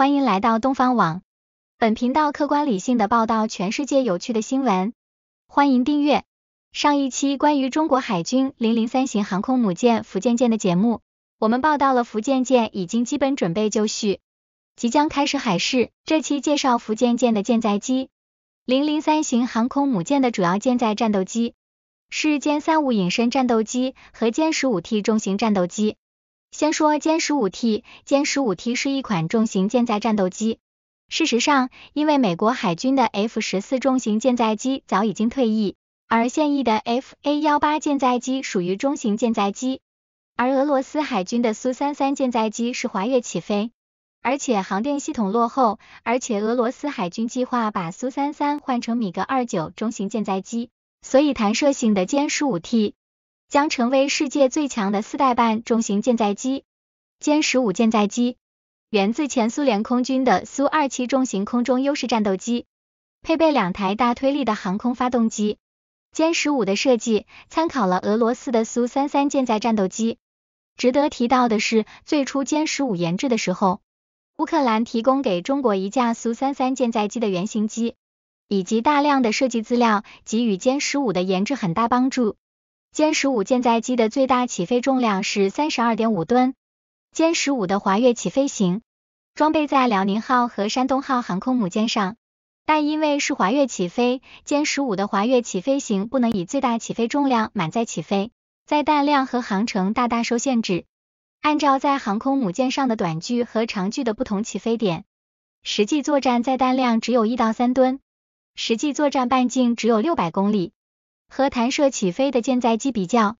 欢迎来到东方网，本频道客观理性的报道全世界有趣的新闻，欢迎订阅。上一期关于中国海军零零三型航空母舰福建舰的节目，我们报道了福建舰已经基本准备就绪，即将开始海试。这期介绍福建舰的舰载机，零零三型航空母舰的主要舰载战斗机是歼三五隐身战斗机和歼十五 T 重型战斗机。先说歼十五 T，歼十五 T 是一款重型舰载战斗机。事实上，因为美国海军的 F 十四重型舰载机早已经退役，而现役的 F A 幺八舰载机属于中型舰载机，而俄罗斯海军的苏三三舰载机是滑跃起飞，而且航电系统落后，而且俄罗斯海军计划把苏三三换成米格二九中型舰载机，所以弹射型的歼十五 T。将成为世界最强的四代半重型舰载机。歼十五舰载机源自前苏联空军的苏二七重型空中优势战斗机，配备两台大推力的航空发动机。歼十五的设计参考了俄罗斯的苏三三舰载战斗机。值得提到的是，最初歼十五研制的时候，乌克兰提供给中国一架苏三三舰载机的原型机，以及大量的设计资料，给予歼十五的研制很大帮助。歼十五舰载机的最大起飞重量是三十二点五吨。歼十五的滑跃起飞型装备在辽宁号和山东号航空母舰上，但因为是滑跃起飞，歼十五的滑跃起飞型不能以最大起飞重量满载起飞，载弹量和航程大大受限制。按照在航空母舰上的短距和长距的不同起飞点，实际作战载弹量只有一到三吨，实际作战半径只有六百公里。和弹射起飞的舰载机比较，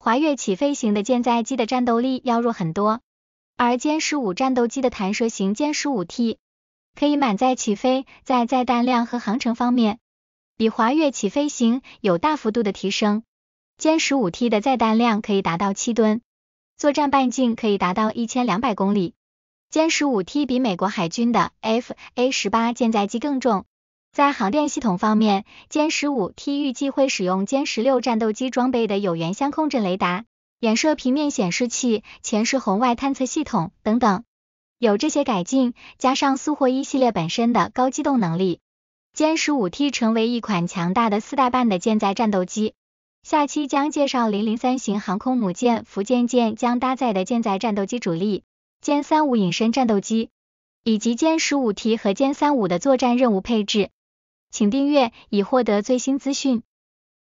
滑跃起飞型的舰载机的战斗力要弱很多。而歼十五战斗机的弹射型歼十五 T 可以满载起飞，在载弹量和航程方面，比滑跃起飞型有大幅度的提升。歼十五 T 的载弹量可以达到七吨，作战半径可以达到一千两百公里。歼十五 T 比美国海军的 F/A- 十八舰载机更重。在航电系统方面，歼十五 T 预计会使用歼十六战斗机装备的有源相控阵雷达、衍射平面显示器、前视红外探测系统等等。有这些改进，加上苏霍伊系列本身的高机动能力，歼十五 T 成为一款强大的四代半的舰载战斗机。下期将介绍零零三型航空母舰福建舰将搭载的舰载战斗机主力歼三五隐身战斗机，以及歼十五 T 和歼三五的作战任务配置。请订阅，以获得最新资讯。